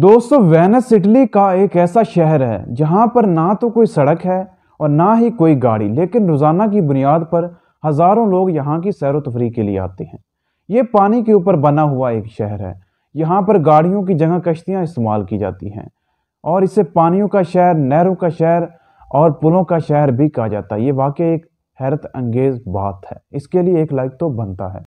दोस्तों Venus Italy का एक ऐसा शहर है जहाँ पर ना तो कोई सड़क है और ना ही कोई गाड़ी लेकिन रोज़ाना की बुनियाद पर हज़ारों लोग यहाँ की सैर तफरी के लिए आते हैं ये पानी के ऊपर बना हुआ एक शहर है यहाँ पर गाड़ियों की जगह कश्तियाँ इस्तेमाल की जाती हैं और इसे पानियों का शहर नहरों का शहर और पुलों का शहर भी कहा जाता है ये वाकई एक हैरत अंगेज़ बात है इसके लिए एक लाइक तो बनता है